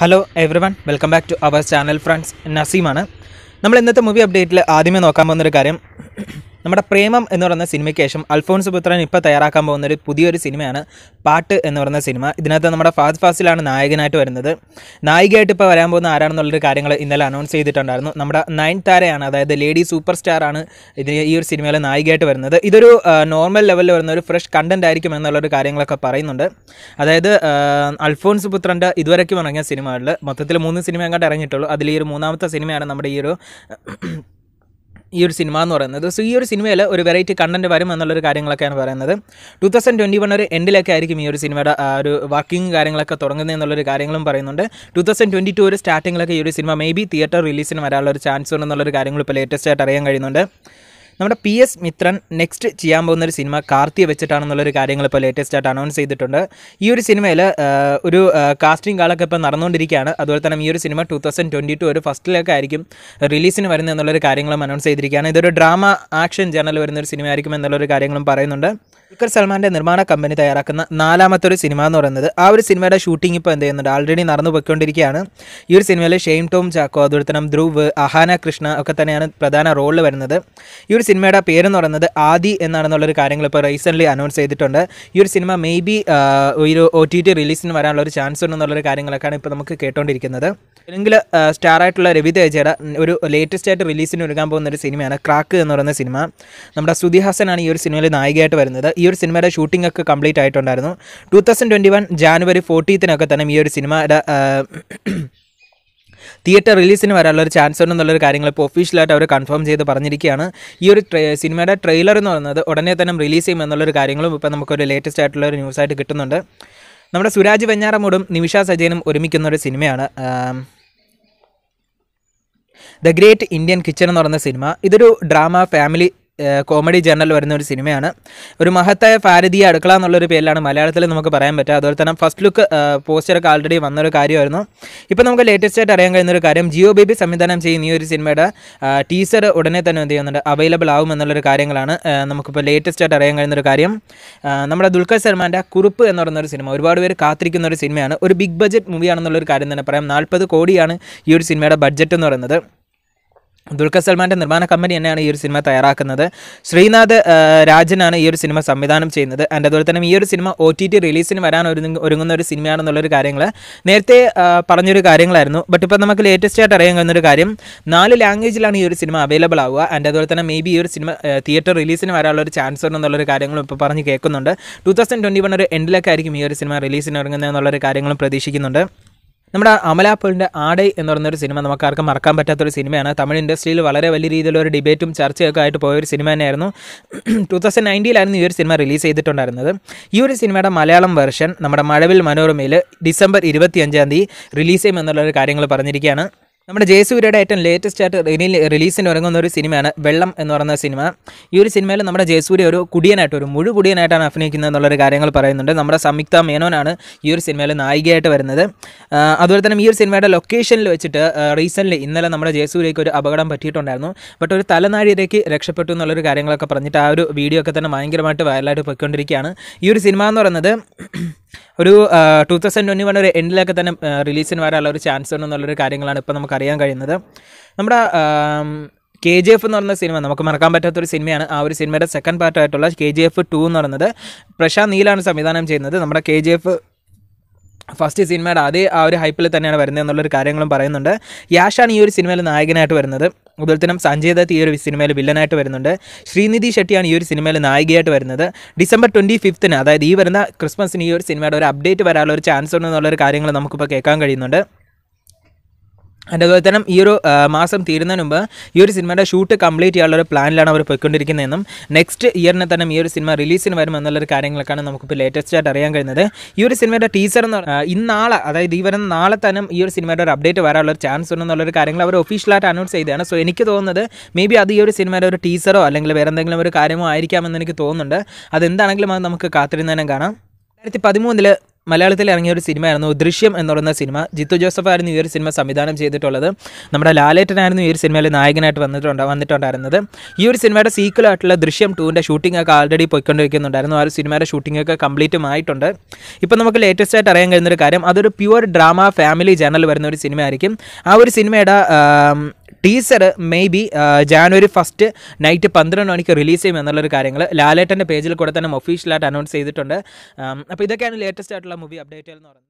hello everyone welcome back to our channel friends നസീമാണ് നമ്മൾ ഇന്നത്തെ മൂവി അപ്ഡേറ്റിൽ ആദ്യമേ നോക്കാൻ പോകുന്നൊരു കാര്യം നമ്മുടെ പ്രേമം എന്ന് പറയുന്ന സിനിമയ്ക്ക് ശേഷം അൽഫോൺസ് പുത്രൻ ഇപ്പോൾ തയ്യാറാക്കാൻ പോകുന്ന ഒരു പുതിയൊരു സിനിമയാണ് പാട്ട് എന്ന് പറയുന്ന സിനിമ ഇതിനകത്ത് നമ്മുടെ ഫാസ് ഫാസിലാണ് നായകനായിട്ട് വരുന്നത് നായികയായിട്ട് ഇപ്പോൾ വരാൻ പോകുന്ന ആരാണെന്നുള്ളൊരു കാര്യങ്ങൾ ഇന്നലെ അനൗൺസ് ചെയ്തിട്ടുണ്ടായിരുന്നു നമ്മുടെ നയൻ താരയാണ് അതായത് ലേഡി സൂപ്പർ സ്റ്റാറാണ് ഇതിന് ഈ ഒരു സിനിമയിലെ നായികയായിട്ട് വരുന്നത് ഇതൊരു നോർമൽ ലെവലിൽ വരുന്ന ഒരു ഫ്രഷ് കണ്ടന്റ് ആയിരിക്കും എന്നുള്ളൊരു കാര്യങ്ങളൊക്കെ പറയുന്നുണ്ട് അതായത് അൽഫോൺസ് പുത്രൻ്റെ ഇതുവരയ്ക്കും ഇറങ്ങിയ സിനിമകളിൽ മൊത്തത്തിൽ മൂന്ന് സിനിമ എങ്ങോട്ട് ഇറങ്ങിയിട്ടുള്ളൂ അതിൽ ഈ ഒരു മൂന്നാമത്തെ സിനിമയാണ് നമ്മുടെ ഈ ഒരു ഈ ഒരു സിനിമ എന്ന് പറയുന്നത് സോ ഈ ഒരു സിനിമയിൽ ഒരു വെറൈറ്റി കണ്ടന്റ് വരും എന്നുള്ളൊരു കാര്യങ്ങളൊക്കെയാണ് പറയുന്നത് ടു തൗസൻഡ് ട്വൻറ്റി വൺ ഒരു എൻഡിലൊക്കെ ആയിരിക്കും ഈ ഒരു സിനിമയുടെ ഒരു വർക്കിംഗ് കാര്യങ്ങളൊക്കെ തുടങ്ങുന്നത് എന്നുള്ളൊരു കാര്യങ്ങളും പറയുന്നുണ്ട് ടു തൗസൻഡ് ട്വൻറ്റി ടു ഒരു സ്റ്റാർട്ടിങ്ങിലൊക്കെ ഈ ഒരു സിനിമ മേ ബി തിയേറ്റർ റിലീസിന് വരാനുള്ള ഒരു ചാൻസ് ഉണ്ടെന്നുള്ളൊരു കാര്യങ്ങൾ ഇപ്പോൾ ലേറ്റസ്റ്റ് ആയിട്ട് അറിയാൻ കഴിയുന്നുണ്ട് നമ്മുടെ പി എസ് മിത്രൻ നെക്സ്റ്റ് ചെയ്യാൻ പോകുന്ന ഒരു സിനിമ കാർത്തിയെ വെച്ചിട്ടാണെന്നുള്ളൊരു കാര്യങ്ങൾ ഇപ്പോൾ ലേറ്റസ്റ്റ് ആയിട്ട് അനൗൺസ് ചെയ്തിട്ടുണ്ട് ഈ ഒരു സിനിമയിൽ ഒരു കാസ്റ്റിംഗ് കാളൊക്കെ ഇപ്പോൾ നടന്നുകൊണ്ടിരിക്കുകയാണ് അതുപോലെ തന്നെ ഈ ഒരു സിനിമ ടു തൗസൻഡ് ട്വൻറ്റി ടു ഒരു ഫസ്റ്റിലൊക്കെ ആയിരിക്കും റിലീസിന് വരുന്നത് എന്നുള്ളൊരു കാര്യങ്ങളും അനൗൺസ് ചെയ്തിരിക്കുകയാണ് ഇതൊരു ഡ്രാമ ആക്ഷൻ ജേണൽ വരുന്ന ഒരു ആയിരിക്കും എന്നുള്ളൊരു കാര്യങ്ങളും പറയുന്നുണ്ട് ദുൽഖർ സൽമാൻ്റെ നിർമ്മാണ കമ്പനി തയ്യാറാക്കുന്ന നാലാമത്തെ ഒരു സിനിമ എന്ന് പറയുന്നത് ആ ഒരു സിനിമയുടെ ഷൂട്ടിംഗ് ഇപ്പോൾ എന്ത് ചെയ്യുന്നുണ്ട് ആൾറെഡി നടന്നു പോയിക്കൊണ്ടിരിക്കുകയാണ് ഈ ഒരു സിനിമയിൽ ഷെയിം ടോം ചാക്കോ അതുപോലെ തന്നെ ധ്രുവ് അഹാന കൃഷ്ണ ഒക്കെ തന്നെയാണ് പ്രധാന റോളിൽ വരുന്നത് ഈ ഒരു സിനിമയുടെ പേരെന്ന് പറയുന്നത് ആദി എന്നാണെന്നുള്ളൊരു കാര്യങ്ങൾ ഇപ്പോൾ റീസെൻ്റ്ലി അനൗൺസ് ചെയ്തിട്ടുണ്ട് ഈ ഒരു സിനിമ മേ ബി ഒരു ഒ ടി ടി റിലീസിന് വരാനുള്ള ഒരു ചാൻസ് ഉണ്ടെന്നുള്ളൊരു കാര്യങ്ങളൊക്കെയാണ് ഇപ്പോൾ നമുക്ക് കേട്ടുകൊണ്ടിരിക്കുന്നത് അല്ലെങ്കിൽ സ്റ്റാർ ആയിട്ടുള്ള രവി തേജയുടെ ഒരു ലേറ്റസ്റ്റ് ആയിട്ട് റിലീസിന് ഒരുങ്ങാൻ പോകുന്ന ഒരു സിനിമയാണ് ക്രാക്ക് എന്ന് പറയുന്ന സിനിമ നമ്മുടെ ശ്രുതി ഹാസനാണ് ഈ ഒരു സിനിമയിൽ നായികയായിട്ട് വരുന്നത് ഈ ഒരു സിനിമയുടെ ഷൂട്ടിംഗ് ഒക്കെ കംപ്ലീറ്റ് ആയിട്ടുണ്ടായിരുന്നു two thousand twenty one January ഫോർട്ടീത്തിനൊക്കെ തന്നെ ഈ ഒരു സിനിമയുടെ തിയേറ്റർ റിലീസിന് വരാനുള്ള ഒരു ചാൻസ് ഉണ്ടെന്നുള്ളൊരു കാര്യങ്ങൾ ഇപ്പോൾ ഒഫീഷ്യലായിട്ട് അവർ കൺഫേം ചെയ്ത് പറഞ്ഞിരിക്കുകയാണ് ഈ ഒരു സിനിമയുടെ ട്രെയിലർ എന്ന് പറയുന്നത് ഉടനെ തന്നെ റിലീസ് ചെയ്യും എന്നുള്ളൊരു കാര്യങ്ങളും ഇപ്പോൾ നമുക്കൊരു ലേറ്റസ്റ്റ് ആയിട്ടുള്ള ഒരു ന്യൂസായിട്ട് കിട്ടുന്നുണ്ട് നമ്മുടെ സുരാജ് വെഞ്ഞാറമൂടും നിമിഷ സജയനും ഒരുമിക്കുന്ന ഒരു സിനിമയാണ് ദ ഗ്രേറ്റ് ഇന്ത്യൻ കിച്ചൺ എന്ന് പറയുന്ന സിനിമ ഇതൊരു ഡ്രാമ ഫാമിലി കോമഡി ജേർണൽ വരുന്ന ഒരു സിനിമയാണ് ഒരു മഹത്തായ ഭാരതീയ അടുക്കള എന്നുള്ളൊരു പേരിലാണ് മലയാളത്തിൽ നമുക്ക് പറയാൻ പറ്റുക അതുപോലെ തന്നെ ഫസ്റ്റ് ലുക്ക് പോസ്റ്ററൊക്കെ ആൾറെഡി വന്നൊരു കാര്യമായിരുന്നു ഇപ്പോൾ നമുക്ക് ലേറ്റസ്റ്റ് ആയിട്ട് അറിയാൻ കഴിയുന്ന ഒരു കാര്യം ജിയോ ബേബി സംവിധാനം ചെയ്യുന്ന ഈ ഒരു സിനിമയുടെ ടീസർ ഉടനെ തന്നെ എന്ത് ചെയ്യുന്നുണ്ട് അവൈലബിൾ ആവും എന്നുള്ളൊരു കാര്യങ്ങളാണ് നമുക്കിപ്പോൾ ലേറ്റസ്റ്റ് ആയിട്ട് അറിയാൻ കഴിയുന്ന ഒരു കാര്യം നമ്മുടെ ദുൽഖർ സൽമാൻ്റെ കുറുപ്പ് എന്ന് പറയുന്നൊരു സിനിമ ഒരുപാട് പേര് കാത്തിരിക്കുന്ന ഒരു സിനിമയാണ് ഒരു ബിഗ് ബഡ്ജറ്റ് മൂവിയാണെന്നുള്ളൊരു കാര്യം തന്നെ പറയാം നാൽപ്പത് കോടിയാണ് ഈ ഒരു സിനിമയുടെ ബഡ്ജറ്റ് എന്ന് പറയുന്നത് ദുൽഖർ സൽമാൻ്റെ നിർമ്മാണ കമ്പനി തന്നെയാണ് ഈ ഒരു സിനിമ തയ്യാറാക്കുന്നത് ശ്രീനാഥ് രാജനാണ് ഈ ഒരു സിനിമ സംവിധാനം ചെയ്യുന്നത് ആൻഡ് അതുപോലെ തന്നെ ഈ ഒരു സിനിമ ഒ ടി ടി റിലീസിന് വരാൻ ഒരുങ്ങുന്ന ഒരു സിനിമയാണെന്നുള്ളൊരു കാര്യങ്ങൾ നേരത്തെ പറഞ്ഞൊരു കാര്യങ്ങളായിരുന്നു ബട്ട് ഇപ്പോൾ നമുക്ക് ലേറ്റസ്റ്റ് ആയിട്ട് അറിയാൻ ഒരു കാര്യം നാല് ലാംഗ്വേജിലാണ് ഈ ഒരു സിനിമ അവൈലബിൾ ആവുക ആൻഡ് അതുപോലെ തന്നെ മേ ബി ഈ ഒരു സിനിമ തിയേറ്റർ റിലീസിന് വരാനുള്ള ഒരു ചാൻസ് ഉണ്ടെന്നുള്ളൊരു കാര്യങ്ങളും ഇപ്പോൾ പറഞ്ഞ് കേൾക്കുന്നുണ്ട് ടു തൗസൻഡ് ട്വൻറ്റി വൺ ഒരു എൻഡിലൊക്കെ ആയിരിക്കും ഈ ഒരു സിനിമ റിലീസിന് ഇറങ്ങുന്നത് എന്നുള്ളൊരു കാര്യങ്ങളും പ്രതീക്ഷിക്കുന്നുണ്ട് നമ്മുടെ അമല ആടൈ എന്ന് പറയുന്ന സിനിമ നമുക്ക് ആർക്കും മറക്കാൻ പറ്റാത്തൊരു സിനിമയാണ് തമിഴ് ഇൻഡസ്ട്രിയിൽ വളരെ വലിയ രീതിയിലൊരു ഡിബേറ്റും ചർച്ചയൊക്കെ ആയിട്ട് പോയ ഒരു സിനിമ തന്നെയായിരുന്നു ടു തൗസൻഡ് നയൻറ്റീനായിരുന്നു ഈ ഒരു സിനിമ റിലീസ് ചെയ്തിട്ടുണ്ടായിരുന്നത് ഈ ഒരു സിനിമയുടെ മലയാളം വെർഷൻ നമ്മുടെ മഴവിൽ മനോരമയിൽ ഡിസംബർ ഇരുപത്തിയഞ്ചാം തീയതി റിലീസ് ചെയ്യുമെന്നുള്ളൊരു കാര്യങ്ങൾ പറഞ്ഞിരിക്കുകയാണ് നമ്മുടെ ജയസൂര്യയുടെ ഏറ്റവും ലേറ്റസ്റ്റ് ആയിട്ട് റിലീസിന് ഇറങ്ങുന്ന ഒരു സിനിമയാണ് വെള്ളം എന്ന് പറയുന്ന സിനിമ ഈ ഒരു സിനിമയിൽ നമ്മുടെ ജയസൂര്യ ഒരു കുടിയനായിട്ട് ഒരു മുഴു കുടിയനായിട്ടാണ് അഭിനയിക്കുന്നത് എന്നുള്ളൊരു കാര്യങ്ങൾ പറയുന്നുണ്ട് നമ്മുടെ സംയുക്ത മേനോനാണ് ഈ ഒരു സിനിമയിൽ നായികയായിട്ട് വരുന്നത് അതുപോലെ തന്നെ ഈ ഒരു സിനിമയുടെ ലൊക്കേഷനിൽ വെച്ചിട്ട് റീസെൻ്റ്ലി ഇന്നലെ നമ്മുടെ ജയസൂര്യയ്ക്ക് ഒരു അപകടം പറ്റിയിട്ടുണ്ടായിരുന്നു ബട്ട് ഒരു തലനാഴിയിലേക്ക് രക്ഷപ്പെട്ടു എന്നുള്ളൊരു കാര്യങ്ങളൊക്കെ പറഞ്ഞിട്ട് ആ ഒരു വീഡിയോ ഒക്കെ തന്നെ ഭയങ്കരമായിട്ട് വൈറലായിട്ട് പോയിക്കൊണ്ടിരിക്കുകയാണ് ഈ ഒരു സിനിമ എന്ന് പറയുന്നത് ഒരു ടു തൗസൻഡ് ട്വൻറ്റി വൺ ഒരു എൻഡിലൊക്കെ തന്നെ റിലീസിന് വരാനുള്ള ഒരു ചാൻസ് എന്നുള്ളൊരു കാര്യങ്ങളാണ് ഇപ്പോൾ നമുക്കറിയാൻ കഴിയുന്നത് നമ്മുടെ കെ ജി എഫ് എന്ന് പറയുന്ന സിനിമ നമുക്ക് മറക്കാൻ പറ്റാത്ത ഒരു സിനിമയാണ് ആ ഒരു സിനിമയുടെ സെക്കൻഡ് പാർട്ടായിട്ടുള്ള കെ ജി എഫ് ടു എന്ന് പറയുന്നത് പ്രശാന്ത് നീലാണ് സംവിധാനം ചെയ്യുന്നത് നമ്മുടെ കെ ജി എഫ് ഫസ്റ്റ് സിനിമയുടെ അതേ ആ ഒരു ഹൈപ്പിൽ തന്നെയാണ് വരുന്നത് എന്നുള്ളൊരു കാര്യങ്ങളും പറയുന്നുണ്ട് യാഷാണ് ഈ ഒരു സിനിമയിൽ നായകനായിട്ട് വരുന്നത് അതുപോലെ തന്നെ സഞ്ജയ് ദത്ത് ഈ ഒരു സിനിമയിൽ വില്ലനായിട്ട് വരുന്നുണ്ട് ശ്രീനിധി ഷെട്ടിയാണ് ഈ ഒരു സിനിമയിൽ നായികയായിട്ട് വരുന്നത് ഡിസംബർ ട്വൻറ്റി ഫിഫ്ത്തിന് അതായത് ഈ വരുന്ന ക്രിസ്മസിന് ഈ ഒരു സിനിമയുടെ ഒരു അപ്ഡേറ്റ് വരാനുള്ള ഒരു ചാൻസ് ഉണ്ടെന്നുള്ളൊരു കാര്യങ്ങൾ നമുക്കിപ്പോൾ കേൾക്കാൻ കഴിയുന്നുണ്ട് അതിൻ്റെ അതുപോലെ തന്നെ ഈ ഒരു മാസം തീരുന്നതിന് മുമ്പ് ഈ ഒരു സിനിമയുടെ ഷൂട്ട് കംപ്ലീറ്റ് ചെയ്യാനുള്ള ഒരു പ്ലാനിലാണ് അവർ പോയിക്കൊണ്ടിരിക്കുന്നതെന്നും നെക്സ്റ്റ് ഇയറിനെ തന്നെ ഈ ഒരു സിനിമ റിലീസിന് വരും എന്നുള്ളൊരു കാര്യങ്ങളൊക്കെയാണ് നമുക്കിപ്പോൾ ലേറ്റസ്റ്റ് ആയിട്ട് അറിയാൻ കഴിയുന്നത് ഈ ഒരു സിനിമയുടെ ടീച്ചർ എന്ന് ഇന്നാളെ അതായത് ഈ വരുന്ന നാളെ തന്നെ ഈ ഒരു സിനിമയുടെ ഒരു അപ്ഡേറ്റ് വരാനുള്ള ഒരു ചാൻസ് ഉണ്ടെന്നുള്ളൊരു കാര്യങ്ങൾ അവർ ഒഫീഷ്യലായിട്ട് അനൗൺസ് ചെയ്തതാണ് സോ എനിക്ക് തോന്നുന്നത് മേ ബി അത് ഈ ഒരു സിനിമയുടെ ഒരു ടീച്ചറോ അല്ലെങ്കിൽ വേറെ എന്തെങ്കിലും ഒരു കാര്യമോ ആയിരിക്കാമെന്ന് എനിക്ക് തോന്നുന്നുണ്ട് അതെന്താണെങ്കിലും അത് നമുക്ക് കാത്തിരുന്നതിനും കാണാം രണ്ടായിരത്തി പതിമൂന്നിൽ മലയാളത്തിൽ ഇറങ്ങിയ ഒരു സിനിമയായിരുന്നു ദൃശ്യം എന്ന് പറയുന്ന സിനിമ ജിത്തു ജോസഫ് ആയിരുന്നു ഈ ഒരു സിനിമ സംവിധാനം ചെയ്തിട്ടുള്ളത് നമ്മുടെ ലാലേറ്റനായിരുന്നു ഈ ഒരു സിനിമയിൽ നായകനായിട്ട് വന്നിട്ടുണ്ട് വന്നിട്ടുണ്ടായിരുന്നത് ഈ ഒരു സിനിമയുടെ സീക്വലായിട്ടുള്ള ദൃശ്യം ടൂവിൻ്റെ ഷൂട്ടിംഗ് ഒക്കെ ആൾറെഡി പോയിക്കൊണ്ടിരിക്കുന്നുണ്ടായിരുന്നു ആ ഒരു സിനിമയുടെ ഷൂട്ടിംഗ് ഒക്കെ കംപ്ലീറ്റും ആയിട്ടുണ്ട് ഇപ്പോൾ നമുക്ക് ലേറ്റസ്റ്റ് ആയിട്ട് അറിയാൻ കഴിയുന്ന ഒരു കാര്യം അതൊരു പ്യുവർ ഡ്രാമ ഫാമിലി ജേണൽ വരുന്ന ഒരു സിനിമ ആയിരിക്കും ആ ഒരു സിനിമയുടെ teaser maybe January first night പന്ത്രണ്ട് മണിക്ക് റിലീസ് ചെയ്യും എന്നുള്ളൊരു കാര്യങ്ങൾ ലാലേട്ടൻ്റെ പേജിൽ കൂടെ തന്നെ ഒഫീഷ്യലായിട്ട് അനൗൺസ് ചെയ്തിട്ടുണ്ട് അപ്പോൾ ഇതൊക്കെയാണ് ലേറ്റസ്റ്റ് ആയിട്ടുള്ള മൂവി അപ്ഡേറ്റുകൾ എന്ന് പറയുന്നത്